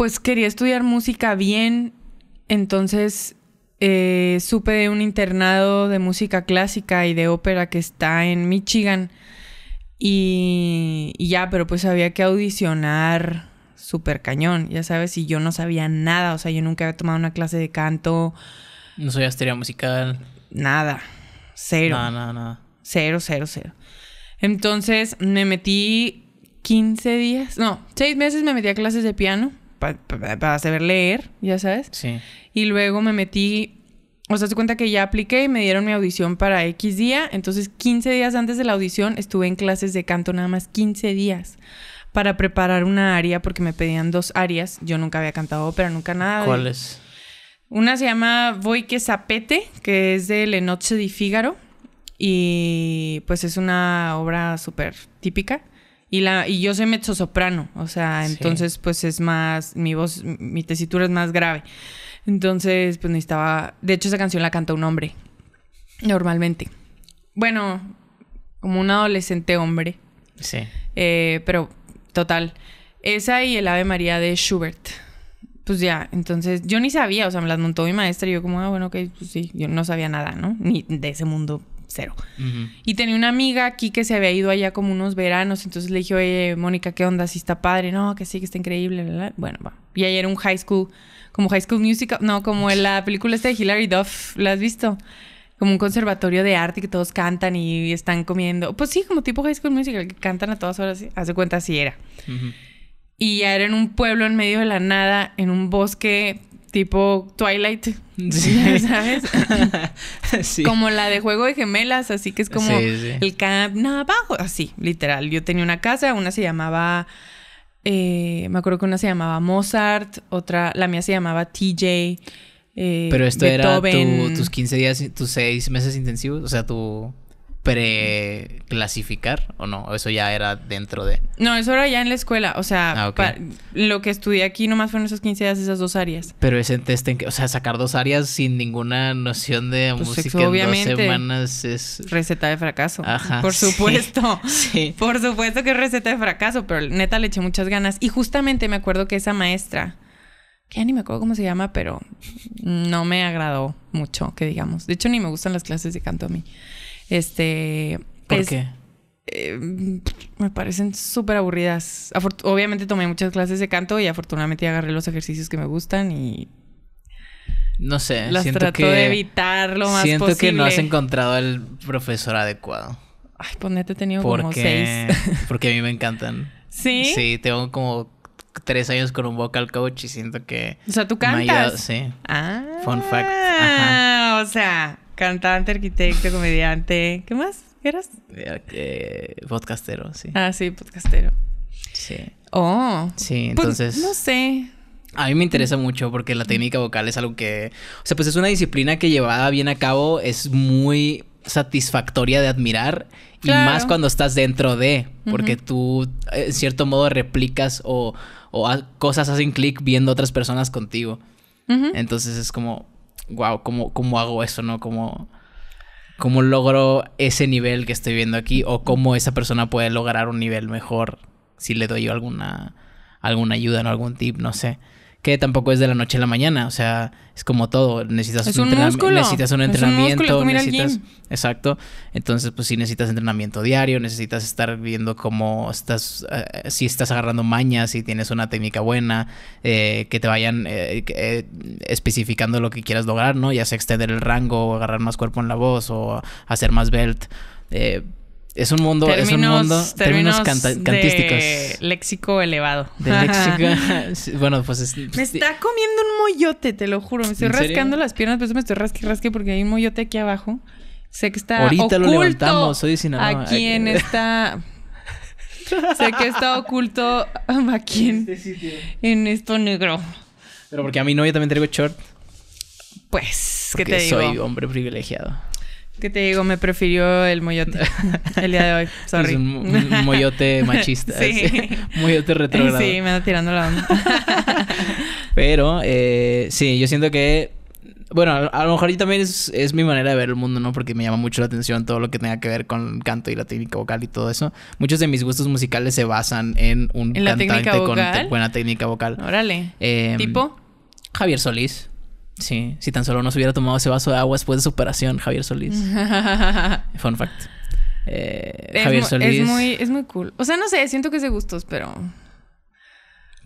pues quería estudiar música bien, entonces eh, supe de un internado de música clásica y de ópera que está en Michigan. Y, ya, pero pues había que audicionar súper cañón, ya sabes, y yo no sabía nada, o sea, yo nunca había tomado una clase de canto. No soy astería musical. Nada, cero. Nada, nada, nada. Cero, cero, cero. Entonces me metí 15 días, no, 6 meses me metí a clases de piano para saber leer, ya sabes. Sí. Y luego me metí, o sea, se cuenta que ya apliqué y me dieron mi audición para X día, entonces 15 días antes de la audición estuve en clases de canto nada más 15 días para preparar una aria porque me pedían dos arias. yo nunca había cantado ópera, nunca nada. ¿Cuáles? Una se llama Voy que Zapete, que es de Le Noche di Fígaro. y pues es una obra súper típica. Y, la, y yo soy mezzo-soprano. o sea, entonces pues es más, mi voz, mi tesitura es más grave. Entonces pues necesitaba, de hecho esa canción la canta un hombre, normalmente. Bueno, como un adolescente hombre. Sí. Eh, pero total, esa y el Ave María de Schubert. Pues ya, entonces yo ni sabía, o sea, me las montó mi maestra y yo como, ah, bueno, ok, pues sí, yo no sabía nada, ¿no? Ni de ese mundo cero. Y tenía una amiga aquí que se había ido allá como unos veranos, entonces le dije, oye, Mónica, ¿qué onda? Si está padre, no, que sí, que está increíble, bueno, Y ahí era un high school, como High School Musical, no, como en la película esta de Hilary Duff, ¿la has visto? Como un conservatorio de arte que todos cantan y están comiendo. Pues sí, como tipo High School Musical, que cantan a todas horas, hace cuenta así era. Y ya era en un pueblo en medio de la nada, en un bosque tipo Twilight, ¿sabes? Como la de Juego de Gemelas, así que es como sí, el abajo, así, literal. Yo tenía una casa, una se llamaba, eh, me acuerdo que una se llamaba Mozart, otra, la mía se llamaba TJ. Eh, Pero esto era tu, tus 15 días, tus 6 meses intensivos, o sea, tu preclasificar o no? ¿O ¿Eso ya era dentro de...? No, eso era ya en la escuela. O sea, ah, lo que estudié aquí nomás fueron esos 15 días esas dos áreas. Pero ese test en que... O sea, sacar dos áreas sin ninguna noción de pues música obviamente, dos semanas es... Receta de fracaso. Ajá. Por supuesto. Por supuesto que es receta de fracaso, pero neta le eché muchas ganas. Y justamente me acuerdo que esa maestra que ya ni me acuerdo cómo se llama, pero no me agradó mucho, que digamos. De hecho, ni me gustan las clases de canto a mí. Este. ¿Por qué? Eh, me parecen súper aburridas. obviamente tomé muchas clases de canto y afortunadamente agarré los ejercicios que me gustan y no sé, Las siento trato de evitar lo más posible. siento que no has encontrado el profesor adecuado. Ay, ponete, pues, he tenido como seis. porque a mí me encantan. ¿Sí? Sí, tengo como tres años con un vocal coach y siento que... O sea, ¿tú cantas? sí. Ah. Fun fact. Ajá. O sea, Cantante, arquitecto, comediante. ¿Qué más eras? Eh, eh, podcastero, sí. Ah, sí, podcastero. Sí. Oh. Sí, pues, entonces. no sé. A mí me interesa mucho porque la técnica vocal es algo que. O sea, pues es una disciplina que llevada bien a cabo es muy satisfactoria de admirar y más cuando estás dentro de, porque tú en cierto modo replicas o, o cosas hacen clic viendo otras personas contigo. Entonces es como, wow, ¿cómo, cómo hago eso, no? ¿Cómo, logro ese nivel que estoy viendo aquí? ¿O cómo esa persona puede lograr un nivel mejor si le doy yo alguna, alguna ayuda, o algún tip, no sé? que tampoco es de la noche a la mañana, o sea, es como todo, necesitas un, necesitas un entrenamiento, necesitas exacto, entonces pues sí necesitas entrenamiento diario, necesitas estar viendo cómo estás eh, si estás agarrando mañas, si tienes una técnica buena, eh, que te vayan eh, especificando lo que quieras lograr, ¿no? Ya sea extender el rango, o agarrar más cuerpo en la voz o hacer más belt, es un mundo, es un mundo, términos, cantísticos. De léxico elevado. De léxico. bueno, pues, pues Me está comiendo un moyote, te lo juro. Me estoy rascando las piernas, pero me estoy rasque, rasque porque hay un moyote aquí abajo. Sé que está. oculto lo levantamos, soy A quién está. sé que está oculto a quien. en esto negro. Pero porque a mi novia también traigo short. Pues, ¿qué te digo? Soy hombre privilegiado que te digo? Me prefirió el moyote el día de hoy. Sorry. Es un, moyote machista. sí. Moyote retrógrado. Sí, me anda tirando la onda. Pero, eh, sí, yo siento que bueno, a lo mejor yo también es, mi manera de ver el mundo, ¿no? Porque me llama mucho la atención todo lo que tenga que ver con canto y la técnica vocal y todo eso. Muchos de mis gustos musicales se basan en un cantante con buena técnica vocal. Órale. Em, ¿Tipo? Javier Solís. Sí, si tan solo no se hubiera tomado ese vaso de agua después de su operación, Javier Solís. Fun fact. Eh, Javier Solís. Es muy, cool. O sea, no sé, siento que es de gustos, pero.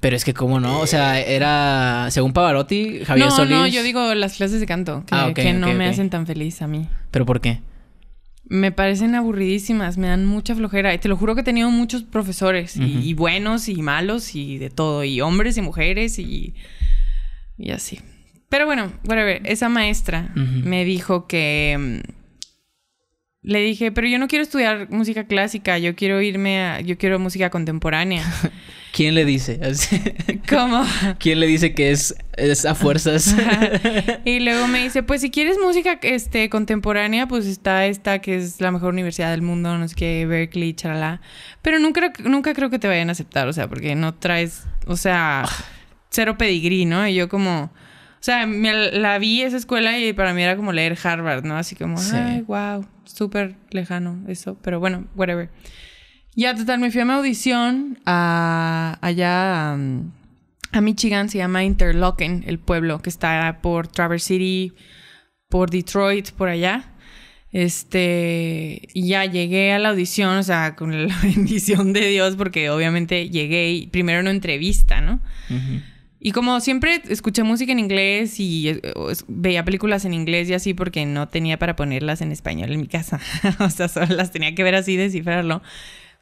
Pero es que, ¿cómo no? O sea, era. Según Pavarotti, Javier Solís. No, no, yo digo las clases de canto, que, ah, no me hacen tan feliz a mí. ¿Pero por qué? Me parecen aburridísimas, me dan mucha flojera. Y te lo juro que he tenido muchos profesores, y, y buenos y malos, y de todo, y hombres y mujeres, y. Y así. Pero bueno, whatever. Esa maestra me dijo que. Mm, le dije, pero yo no quiero estudiar música clásica, yo quiero irme a. Yo quiero música contemporánea. ¿Quién le dice? ¿Cómo? ¿Quién le dice que es, es a fuerzas? y luego me dice, pues si quieres música este, contemporánea, pues está esta que es la mejor universidad del mundo, no sé qué, Berkeley, Chalala... Pero nunca, nunca creo que te vayan a aceptar, o sea, porque no traes, o sea, ah. cero pedigrí, ¿no? Y yo como, o sea, me la vi esa escuela y para mí era como leer Harvard, ¿no? Así como, ay, wow, súper lejano eso, pero bueno, whatever. Ya, total, me fui a mi audición a, allá a, Michigan, se llama Interlochen, el pueblo que está por Traverse City, por Detroit, por allá. Este, y ya llegué a la audición, o sea, con la bendición de Dios, porque obviamente llegué y primero una entrevista, ¿no? Uh y como siempre escuché música en inglés y eh, veía películas en inglés y así porque no tenía para ponerlas en español en mi casa. o sea, solo las tenía que ver así, descifrarlo.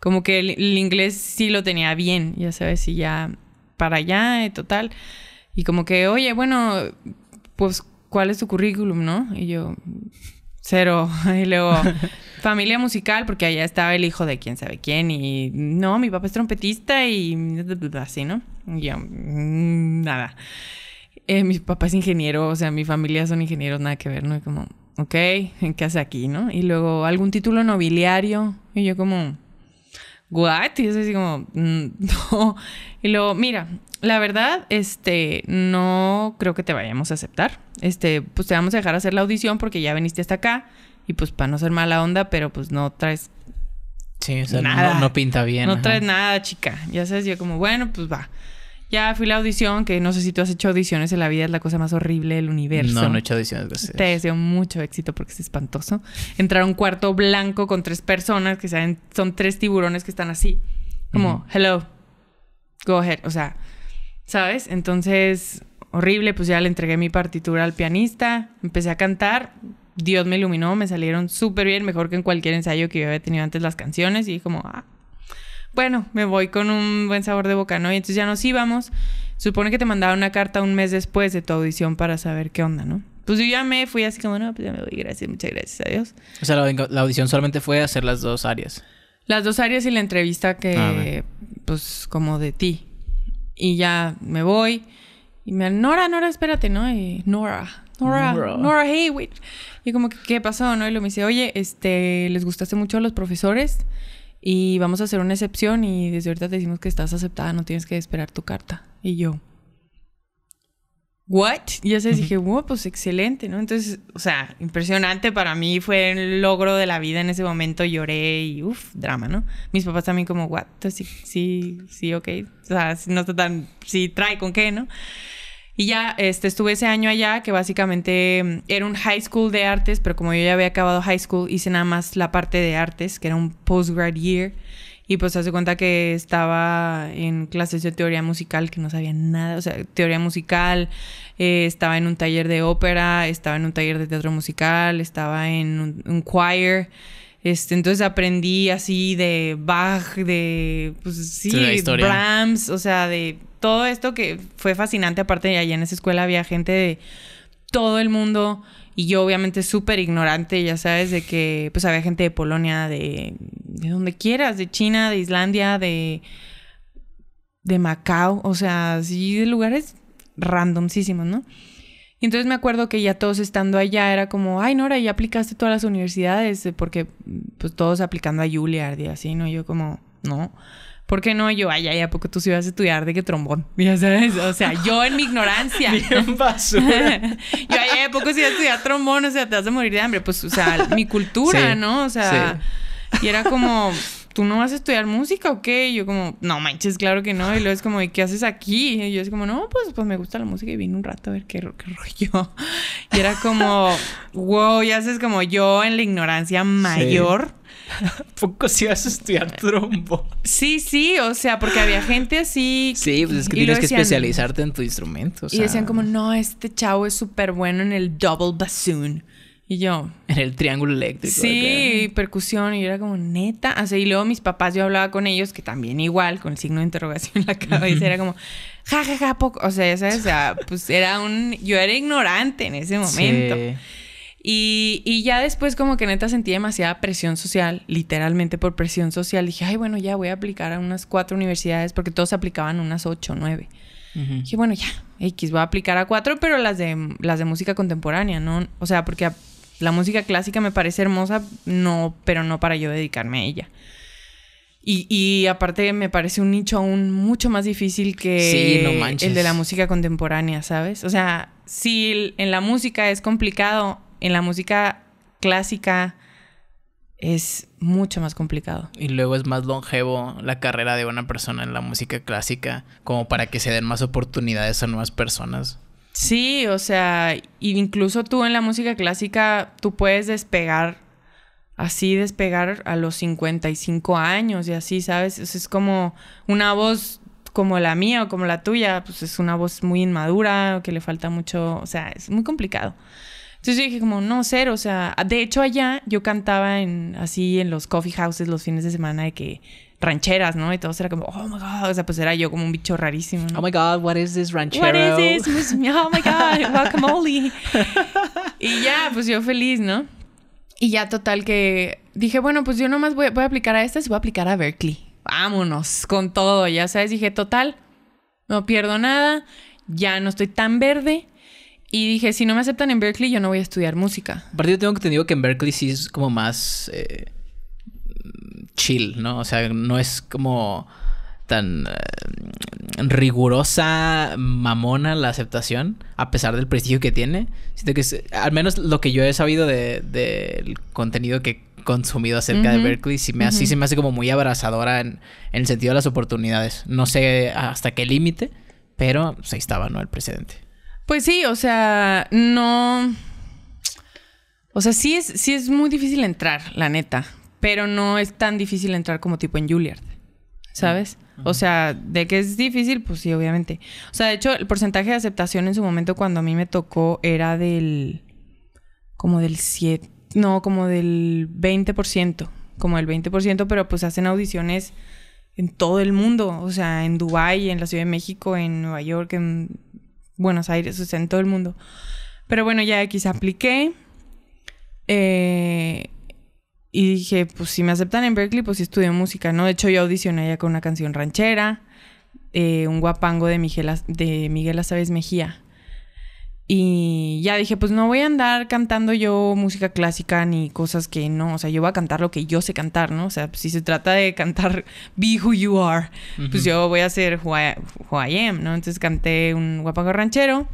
Como que el, inglés sí lo tenía bien, ya sabes, y ya para allá, y eh, total. Y como que, oye, bueno, pues, ¿cuál es tu currículum, no? Y yo, cero. Y luego, familia musical, porque allá estaba el hijo de quién sabe quién. Y no, mi papá es trompetista y así, ¿no? ya yo, mm, nada. Eh, mi papá es ingeniero, o sea, mi familia son ingenieros, nada que ver, ¿no? Y como, ok, ¿qué hace aquí, no? Y luego, ¿algún título nobiliario? Y yo como, ¿what? Y yo así como, mm, no. Y luego, mira, la verdad, este, no creo que te vayamos a aceptar. Este, pues te vamos a dejar hacer la audición porque ya viniste hasta acá. Y pues para no ser mala onda, pero pues no traes no, pinta bien. No traes nada, chica. Ya sabes, yo como, bueno, pues va. Ya fui la audición, que no sé si tú has hecho audiciones en la vida, es la cosa más horrible del universo. No, no he hecho audiciones, gracias. Te deseo mucho éxito porque es espantoso. Entrar a un cuarto blanco con tres personas que saben, son tres tiburones que están así, como, hello, go ahead. O sea, ¿sabes? Entonces, horrible, pues ya le entregué mi partitura al pianista, empecé a cantar, Dios me iluminó, me salieron súper bien, mejor que en cualquier ensayo que yo había tenido antes las canciones y como, ah, bueno, me voy con un buen sabor de boca, ¿no? Y entonces ya nos íbamos. Supone que te mandaba una carta un mes después de tu audición para saber qué onda, ¿no? Pues yo ya me fui así como, no, pues ya me voy, gracias, muchas gracias, adiós. O sea, la, audición solamente fue hacer las dos áreas. Las dos áreas y la entrevista que, ah, pues, como de ti. Y ya me voy. Y me, Nora, Nora, espérate, ¿no? Y Nora, Nora, Nora, hey, wait! Y como que, ¿qué pasó? ¿No? Y lo me dice, oye, este, les gustaste mucho a los profesores y vamos a hacer una excepción y desde ahorita te decimos que estás aceptada, no tienes que esperar tu carta. Y yo, ¿what? Y así uh dije, wow, pues excelente, ¿no? Entonces, o sea, impresionante para mí, fue el logro de la vida en ese momento, lloré y uff, drama, ¿no? Mis papás también como, what? sí, sí, sí, ok. O sea, no está tan, sí, trae con qué, ¿no? Y ya este, estuve ese año allá, que básicamente mm, era un high school de artes, pero como yo ya había acabado high school, hice nada más la parte de artes, que era un postgrad year. Y pues hace cuenta que estaba en clases de teoría musical, que no sabía nada, o sea, teoría musical, eh, estaba en un taller de ópera, estaba en un taller de teatro musical, estaba en un choir. Este, entonces aprendí así de Bach, de pues sí, Brahms, o sea, de todo esto que fue fascinante. Aparte allá en esa escuela había gente de todo el mundo y yo obviamente súper ignorante, ya sabes, de que pues había gente de Polonia, de, de donde quieras, de China, de Islandia, de de Macao, o sea, sí de lugares randomísimos, ¿no? Y entonces me acuerdo que ya todos estando allá era como, ay Nora, ya aplicaste todas las universidades, eh, porque mm, pues todos aplicando a Juilliard y así, ¿no? Y yo como, no. ¿Por qué no? Yo, ay, ay, ¿a poco tú sí ibas a estudiar de qué trombón? Ya sabes, o sea, yo en mi ignorancia. Bien basura. yo, ay, ¿a poco sí ibas a estudiar trombón? O sea, te vas a morir de hambre. Pues, o sea, mi cultura, ¿no? O sea, y era como, ¿tú no vas a estudiar música o qué? Y yo como, no manches, claro que no. Y luego es como, ¿y qué haces aquí? Y yo es como, no, pues, pues me gusta la música y vine un rato a ver qué, rollo. Y era como, wow, ya haces como yo en la ignorancia mayor. Poco si vas a estudiar trombo. Sí, sí, o sea, porque había gente así. Sí, pues que tienes que especializarte en tu instrumento. Y decían como, no, este chavo es súper bueno en el double bassoon. Y yo. En el triángulo eléctrico. Sí, percusión. Y yo era como, neta. Así, ah, y luego mis papás, yo hablaba con ellos, que también igual, con el signo de interrogación en la cabeza. y Era como, ja, ja, ja, poco. O sea, ¿sabes? O pues era un. Yo era ignorante en ese momento. Y, ya después como que neta sentía demasiada presión social, literalmente por presión social. Dije, ay, bueno, ya voy a aplicar a unas cuatro universidades porque todos aplicaban unas ocho, nueve. Dije, bueno, ya, X, voy a aplicar a cuatro, pero las de, las de música contemporánea, ¿no? O sea, porque la música clásica me parece hermosa, no, pero no para yo dedicarme a ella. Y, aparte me parece un nicho aún mucho más difícil que el de la música contemporánea, ¿sabes? O sea, si en la música es complicado, en la música clásica es mucho más complicado. Y luego es más longevo la carrera de una persona en la música clásica, como para que se den más oportunidades a nuevas personas. Sí, o sea, incluso tú en la música clásica, tú puedes despegar, así despegar a los 55 años y así, ¿sabes? O es como una voz como la mía o como la tuya, pues es una voz muy inmadura, que le falta mucho, o sea, es muy complicado. Entonces yo dije como, no, ser o sea, de hecho allá yo cantaba en, así en los coffee houses los fines de semana de que rancheras, ¿no? Y todos era como, oh my god, o sea, pues era yo como un bicho rarísimo. Oh my god, what is this ranchero? What is this? Oh my god, guacamole. y ya, pues yo feliz, ¿no? Y ya total que dije, bueno, pues yo nomás voy, a aplicar a esta y voy a aplicar a Berkeley. Vámonos con todo, ya sabes, dije, total, no pierdo nada, ya no estoy tan verde. Y dije, si no me aceptan en Berkeley, yo no voy a estudiar música. Aparte, yo tengo entendido que en Berkeley sí es como más... Eh, chill, ¿no? O sea, no es como tan eh, rigurosa, mamona la aceptación, a pesar del prestigio que tiene. Siento que al menos lo que yo he sabido del contenido que he consumido acerca de Berkeley, si me, sí se me hace como muy abrazadora en, el sentido de las oportunidades. No sé hasta qué límite, pero pues, ahí estaba, ¿no? El presidente, Pues sí, o sea, no... O sea, sí es, sí es muy difícil entrar, la neta pero no es tan difícil entrar como tipo en Juilliard, ¿sabes? O sea, de que es difícil, pues sí, obviamente. O sea, de hecho, el porcentaje de aceptación en su momento cuando a mí me tocó era del... como del 7, no, como del 20%, como del 20%, pero pues hacen audiciones en todo el mundo, o sea, en Dubai, en la Ciudad de México, en Nueva York, en Buenos Aires, o sea, en todo el mundo. Pero bueno, ya X apliqué. Eh, y dije, pues si me aceptan en Berkeley, pues sí estudio música, ¿no? De hecho, yo audicioné ya con una canción ranchera, eh, un guapango de Miguel, de Miguel Mejía. Y ya dije, pues no voy a andar cantando yo música clásica ni cosas que no, o sea, yo voy a cantar lo que yo sé cantar, ¿no? O sea, si se trata de cantar Be Who You Are, pues yo voy a hacer who I, Am, ¿no? Entonces canté un guapango ranchero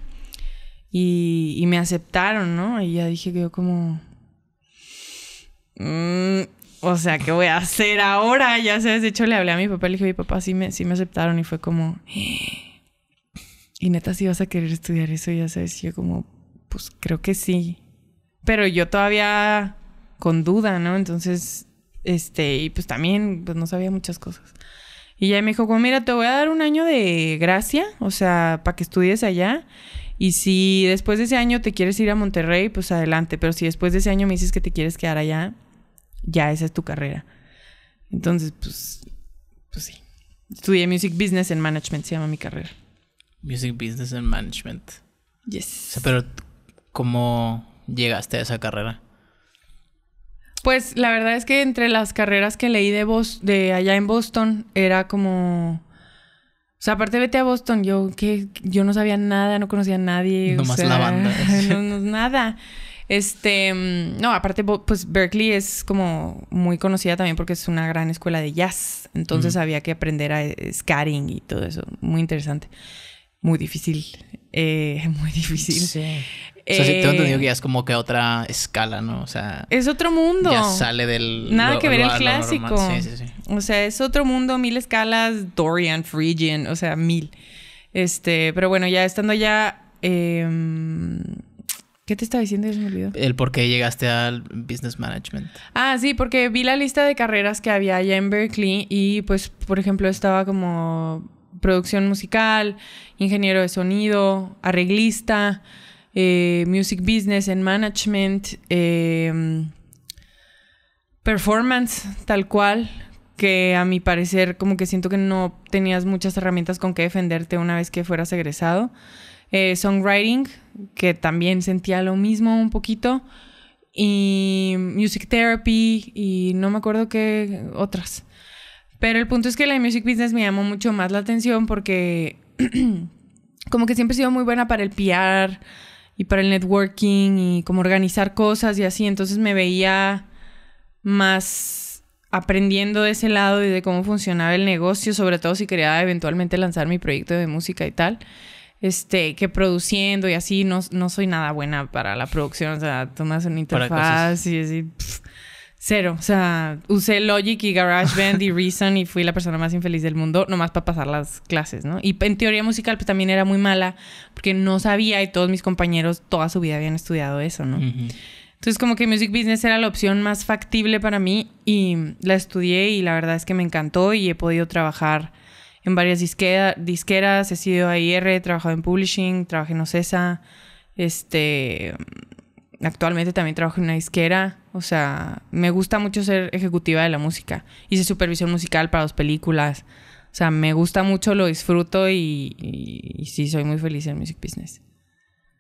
y, y me aceptaron, ¿no? Y ya dije que yo como, Mm, o sea, ¿qué voy a hacer ahora? Ya sabes, de hecho le hablé a mi papá, le dije, mi papá, sí me, sí me aceptaron y fue como, eh, y neta, si vas a querer estudiar eso, ya sabes, yo como, pues creo que sí, pero yo todavía con duda, ¿no? Entonces, este, y pues también, pues no sabía muchas cosas. Y ya me dijo, mira, te voy a dar un año de gracia, o sea, para que estudies allá. Y si después de ese año te quieres ir a Monterrey, pues adelante. Pero si después de ese año me dices que te quieres quedar allá, ya esa es tu carrera. Entonces, pues, pues sí. Estudié Music Business and Management, se llama mi carrera. Music Business and Management. Yes. O sea, pero ¿cómo llegaste a esa carrera? Pues la verdad es que entre las carreras que leí de, Bos de allá en Boston era como... O sea, aparte vete a Boston, yo que yo no sabía nada, no conocía a nadie. Nomás la banda. nada. Este, mm, no, aparte, pues Berkeley es como muy conocida también porque es una gran escuela de jazz. Entonces había que aprender a eh, scatting y todo eso. Muy interesante. Muy difícil. Eh, muy difícil. Sí. O sea, sí eh, que es como que otra escala, ¿no? O sea. Es otro mundo. sale del. Nada que ver el clásico. Sí, sí, sí. O sea, es otro mundo, mil escalas, Dorian, Phrygian, o sea, mil. Este, pero bueno, ya estando allá. Em, ¿Qué te estaba diciendo? Se me El por qué llegaste al business management. Ah, sí, porque vi la lista de carreras que había allá en Berkeley y pues, por ejemplo, estaba como producción musical, ingeniero de sonido, arreglista, eh, music business and management, em, performance tal cual, que a mi parecer como que siento que no tenías muchas herramientas con que defenderte una vez que fueras egresado. Eh, songwriting, que también sentía lo mismo un poquito, y music therapy, y no me acuerdo qué otras. Pero el punto es que la music business me llamó mucho más la atención porque como que siempre he sido muy buena para el PR y para el networking y como organizar cosas y así, entonces me veía más aprendiendo de ese lado y de cómo funcionaba el negocio, sobre todo si quería eventualmente lanzar mi proyecto de música y tal este, que produciendo y así, no, soy nada buena para la producción, o sea, tomas una interfaz y así, cero, o sea, usé Logic y GarageBand y Reason y fui la persona más infeliz del mundo, nomás para pasar las clases, ¿no? Y en teoría musical pues también era muy mala, porque no sabía y todos mis compañeros toda su vida habían estudiado eso, ¿no? Entonces como que Music Business era la opción más factible para mí y la estudié y la verdad es que me encantó y he podido trabajar en varias disqueras, he sido AIR, he trabajado en publishing, trabajé en Ocesa, este, actualmente también trabajo en una disquera, o sea, me gusta mucho ser ejecutiva de la música, hice supervisión musical para dos películas, o sea, me gusta mucho, lo disfruto y, sí, soy muy feliz en Music Business.